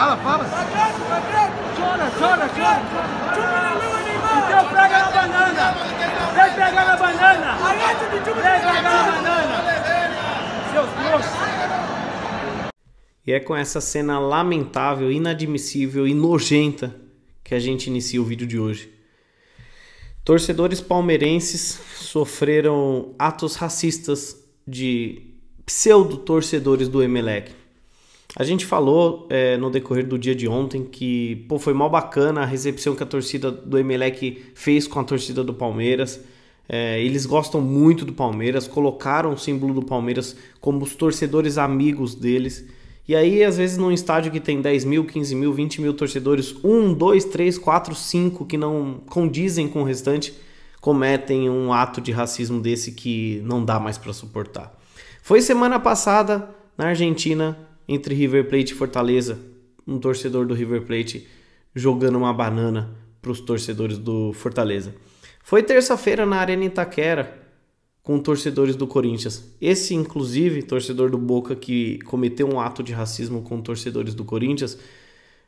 Fala, fala. Chora, chora, chora. Então pega na banana. Vem pegar na banana. Vem pegar na banana. Seus trouxas. E é com essa cena lamentável, inadmissível e nojenta que a gente inicia o vídeo de hoje. Torcedores palmeirenses sofreram atos racistas de pseudo-torcedores do Emelec. A gente falou é, no decorrer do dia de ontem que pô, foi mal bacana a recepção que a torcida do Emelec fez com a torcida do Palmeiras. É, eles gostam muito do Palmeiras, colocaram o símbolo do Palmeiras como os torcedores amigos deles. E aí, às vezes, num estádio que tem 10 mil, 15 mil, 20 mil torcedores, um, dois, três, quatro, cinco que não condizem com o restante, cometem um ato de racismo desse que não dá mais para suportar. Foi semana passada, na Argentina, entre River Plate e Fortaleza, um torcedor do River Plate jogando uma banana para os torcedores do Fortaleza. Foi terça-feira na Arena Itaquera com torcedores do Corinthians. Esse, inclusive, torcedor do Boca que cometeu um ato de racismo com torcedores do Corinthians,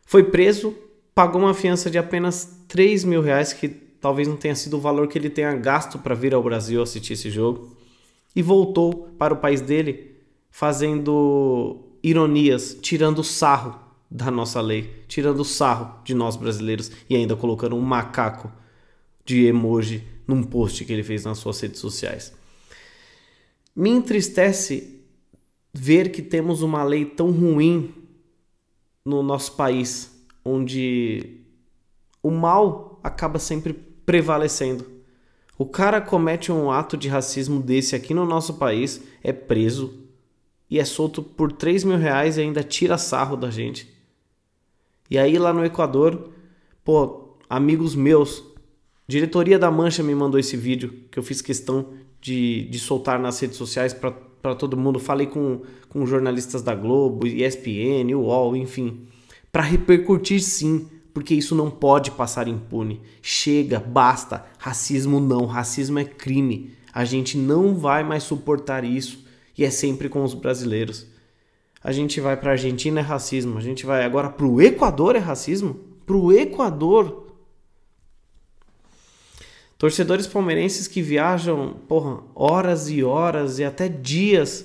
foi preso, pagou uma fiança de apenas 3 mil reais, que talvez não tenha sido o valor que ele tenha gasto para vir ao Brasil assistir esse jogo, e voltou para o país dele fazendo ironias, tirando sarro da nossa lei, tirando sarro de nós brasileiros e ainda colocando um macaco de emoji num post que ele fez nas suas redes sociais. Me entristece ver que temos uma lei tão ruim no nosso país, onde o mal acaba sempre prevalecendo. O cara comete um ato de racismo desse aqui no nosso país, é preso, e é solto por 3 mil reais e ainda tira sarro da gente. E aí lá no Equador, pô, amigos meus, diretoria da Mancha me mandou esse vídeo que eu fiz questão de, de soltar nas redes sociais para todo mundo. Falei com, com jornalistas da Globo, ESPN, UOL, enfim, para repercutir sim, porque isso não pode passar impune. Chega, basta. Racismo não, racismo é crime. A gente não vai mais suportar isso. E é sempre com os brasileiros. A gente vai para a Argentina é racismo, a gente vai agora para o Equador é racismo? Para o Equador? Torcedores palmeirenses que viajam, porra, horas e horas e até dias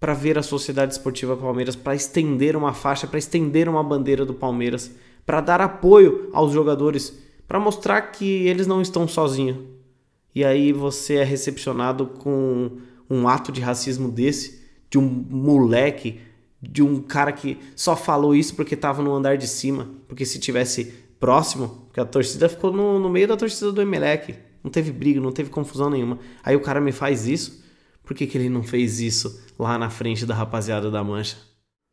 para ver a Sociedade Esportiva Palmeiras, para estender uma faixa, para estender uma bandeira do Palmeiras, para dar apoio aos jogadores, para mostrar que eles não estão sozinhos. E aí você é recepcionado com um ato de racismo desse, de um moleque, de um cara que só falou isso porque estava no andar de cima, porque se tivesse próximo, porque a torcida ficou no, no meio da torcida do Emelec, não teve briga, não teve confusão nenhuma. Aí o cara me faz isso, por que, que ele não fez isso lá na frente da rapaziada da Mancha?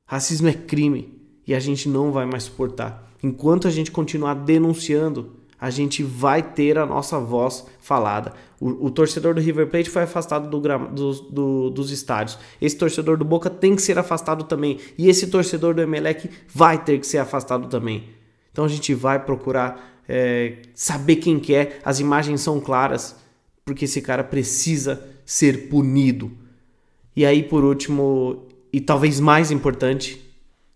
Racismo é crime e a gente não vai mais suportar. Enquanto a gente continuar denunciando, a gente vai ter a nossa voz falada. O, o torcedor do River Plate foi afastado do, do, do, dos estádios. Esse torcedor do Boca tem que ser afastado também. E esse torcedor do Emelec vai ter que ser afastado também. Então a gente vai procurar é, saber quem que é. As imagens são claras, porque esse cara precisa ser punido. E aí, por último, e talvez mais importante,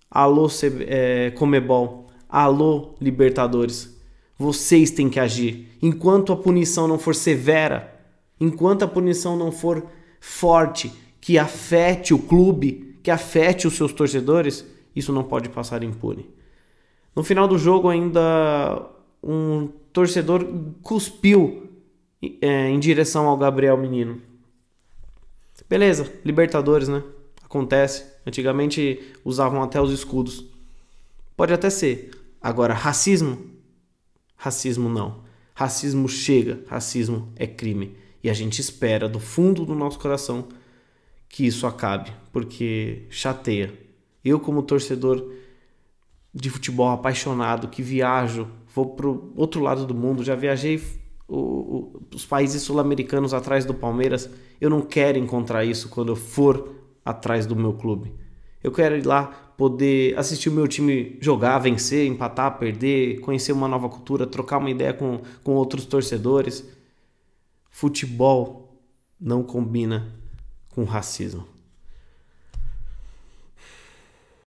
alô C é, Comebol, alô Libertadores vocês têm que agir. Enquanto a punição não for severa, enquanto a punição não for forte, que afete o clube, que afete os seus torcedores, isso não pode passar impune. No final do jogo, ainda um torcedor cuspiu é, em direção ao Gabriel Menino. Beleza, Libertadores, né? Acontece. Antigamente usavam até os escudos. Pode até ser. Agora, racismo? Racismo não. Racismo chega, racismo é crime. E a gente espera do fundo do nosso coração que isso acabe, porque chateia. Eu, como torcedor de futebol apaixonado, que viajo, vou para o outro lado do mundo, já viajei o, o, os países sul-americanos atrás do Palmeiras, eu não quero encontrar isso quando eu for atrás do meu clube. Eu quero ir lá poder assistir o meu time jogar, vencer, empatar, perder, conhecer uma nova cultura, trocar uma ideia com, com outros torcedores. Futebol não combina com racismo.